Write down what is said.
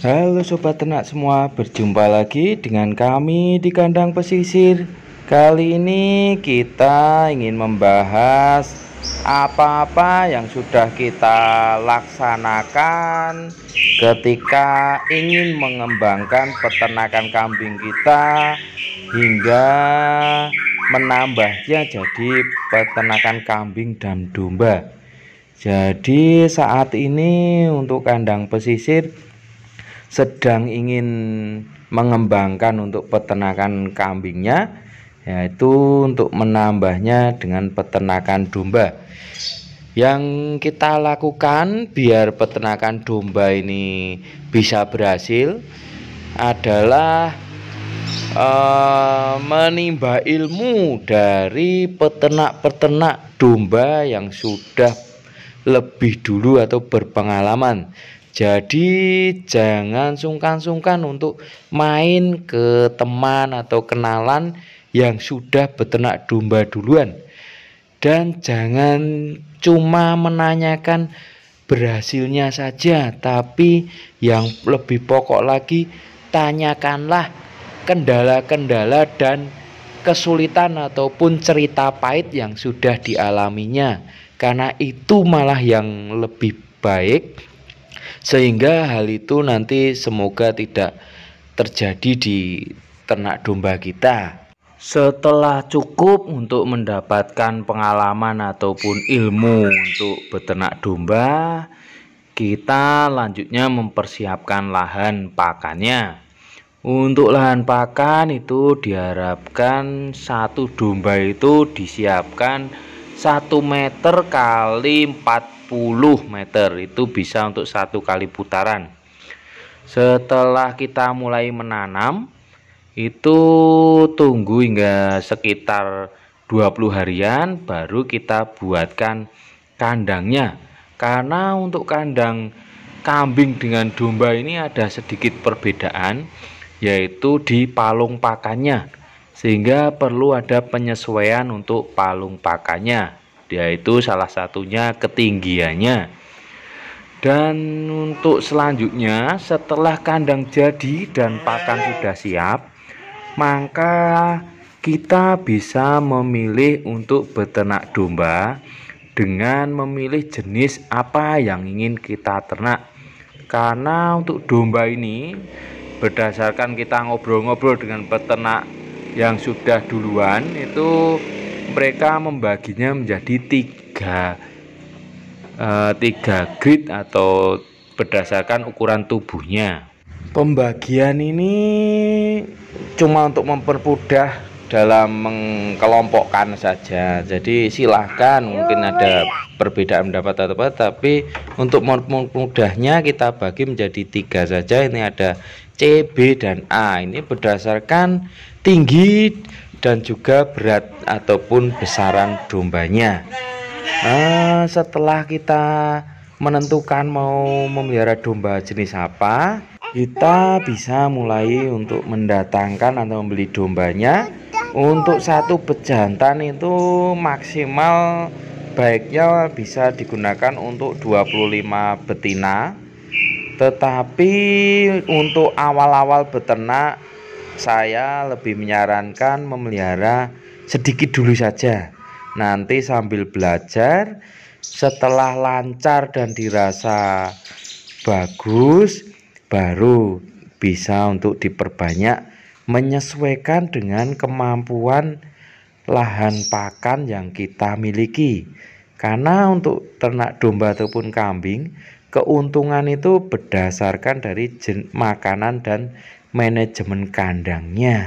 Halo sobat ternak semua, berjumpa lagi dengan kami di kandang pesisir. Kali ini kita ingin membahas apa-apa yang sudah kita laksanakan ketika ingin mengembangkan peternakan kambing kita hingga menambahnya jadi peternakan kambing dan domba. Jadi saat ini untuk kandang pesisir sedang ingin mengembangkan untuk peternakan kambingnya yaitu untuk menambahnya dengan peternakan domba yang kita lakukan biar peternakan domba ini bisa berhasil adalah uh, menimba ilmu dari peternak-peternak domba yang sudah lebih dulu atau berpengalaman jadi jangan sungkan-sungkan untuk main ke teman atau kenalan yang sudah beternak domba duluan. Dan jangan cuma menanyakan berhasilnya saja, tapi yang lebih pokok lagi tanyakanlah kendala-kendala dan kesulitan ataupun cerita pahit yang sudah dialaminya. Karena itu malah yang lebih baik sehingga hal itu nanti semoga tidak terjadi di ternak domba kita setelah cukup untuk mendapatkan pengalaman ataupun ilmu untuk beternak domba kita lanjutnya mempersiapkan lahan pakannya untuk lahan pakan itu diharapkan satu domba itu disiapkan 1 meter kali 4 10 meter itu bisa untuk satu kali putaran setelah kita mulai menanam itu tunggu hingga sekitar 20 harian baru kita buatkan kandangnya karena untuk kandang kambing dengan domba ini ada sedikit perbedaan yaitu di palung pakannya sehingga perlu ada penyesuaian untuk palung pakannya yaitu salah satunya ketinggiannya dan untuk selanjutnya setelah kandang jadi dan pakan sudah siap maka kita bisa memilih untuk beternak domba dengan memilih jenis apa yang ingin kita ternak karena untuk domba ini berdasarkan kita ngobrol-ngobrol dengan peternak yang sudah duluan itu mereka membaginya menjadi tiga uh, tiga grid atau berdasarkan ukuran tubuhnya pembagian ini cuma untuk mempermudah dalam mengkelompokkan saja jadi silahkan mungkin ada iya. perbedaan pendapat atau apa tapi untuk mudahnya kita bagi menjadi tiga saja ini ada C, B, dan A ini berdasarkan tinggi dan juga berat ataupun besaran dombanya nah, setelah kita menentukan mau memelihara domba jenis apa kita bisa mulai untuk mendatangkan atau membeli dombanya untuk satu pejantan itu maksimal baiknya bisa digunakan untuk 25 betina tetapi untuk awal-awal beternak saya lebih menyarankan memelihara sedikit dulu saja nanti sambil belajar setelah lancar dan dirasa bagus baru bisa untuk diperbanyak menyesuaikan dengan kemampuan lahan pakan yang kita miliki karena untuk ternak domba ataupun kambing keuntungan itu berdasarkan dari makanan dan manajemen kandangnya